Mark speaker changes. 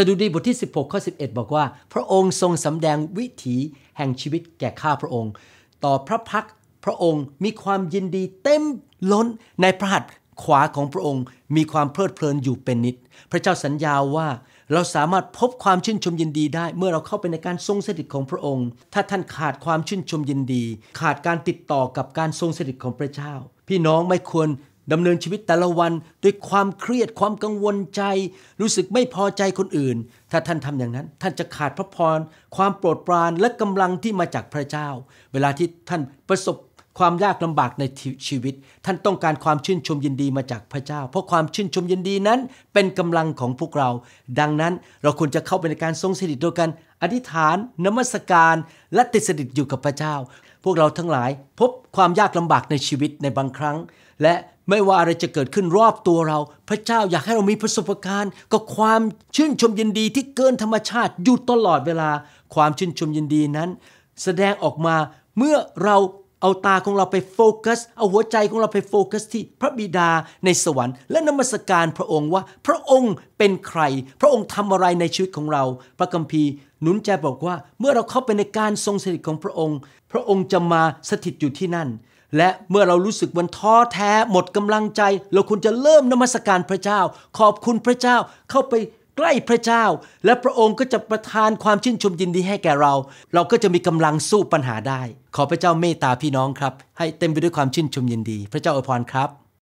Speaker 1: สดุดีบทที่ 16ข้อ11 บอกว่า พระองค์ทรงสำแดงวิถีแห่งชีวิตแก่ข้าพระองค์ ต่อพระพักพระองค์มีความยินดีเต็มล้นในพระหัตถ์ขวาของพระองค์ มีความเพลิดเพลินอยู่เป็นนิด พระเจ้าสัญญาว่า เราสามารถพบความชื่นชมยินดีได้เมื่อเราเข้าไปในการทรงสถิตของพระองค์ ถ้าท่านขาดความชื่นชมยินดี ขาดการติดต่อกับการทรงสถิตของพระเจ้า พี่น้องไม่ควรดำเนินชีวิตแต่ละวันด้วยความเครียดความกังวลใจ รู้สึกไม่พอใจคนอื่น ถ้าท่านทำอย่างนั้น ท่านจะขาดพระพรความโปรดปรานและกำลังที่มาจากพระเจ้า เวลาที่ท่านประสบความยากลำบากในชีวิต ท่านต้องการความชื่นชมยินดีมาจากพระเจ้า เพราะความชื่นชมยินดีนั้น เป็นกำลังของพวกเรา ดังนั้นเราควรจะเข้าไปในการทรงสถิตโดยกัน อธิษฐานนมัสการ และติดสนิทอยู่กับพระเจ้า พวกเราทั้งหลาย พบความยากลำบากในชีวิตในบางครั้ง และไม่ว่าอะไรจะเกิดขึ้นรอบตัวเรา พระเจ้าอยากให้เรามีประสบการณ์กับความชื่นชมยินดีที่เกินธรรมชาติอยู่ตลอดเวลาความชื่นชมยินดีนั้น แสดงออกมาเมื่อเราเอาตาของเราไปโฟกัสเอาหัวใจของเราไปโฟกัสที่พระบิดาในสวรรค์ และนมัสการพระองค์ว่า พระองค์เป็นใคร พระองค์ทำอะไรในชีวิตของเราพระกัมภีร์หนุนใจบอกว่า เมื่อเราเข้าไปในการทรงสถิตของพระองค์ พระองค์จะมาสถิตอยู่ที่นั่น และเมื่อเรารู้สึกวันท้อแท้หมดกำลังใจ เราควรจะเริ่มนมัสการพระเจ้า ขอบคุณพระเจ้าเข้าไปใกล้พระเจ้า และพระองค์ก็จะประทานความชื่นชมยินดีให้แก่เรา เราก็จะมีกำลังสู้ปัญหาได้ ขอพระเจ้าเมตตาพี่น้องครับ ให้เต็มไปด้วยความชื่นชมยินดี พระเจ้าอวยพรครับ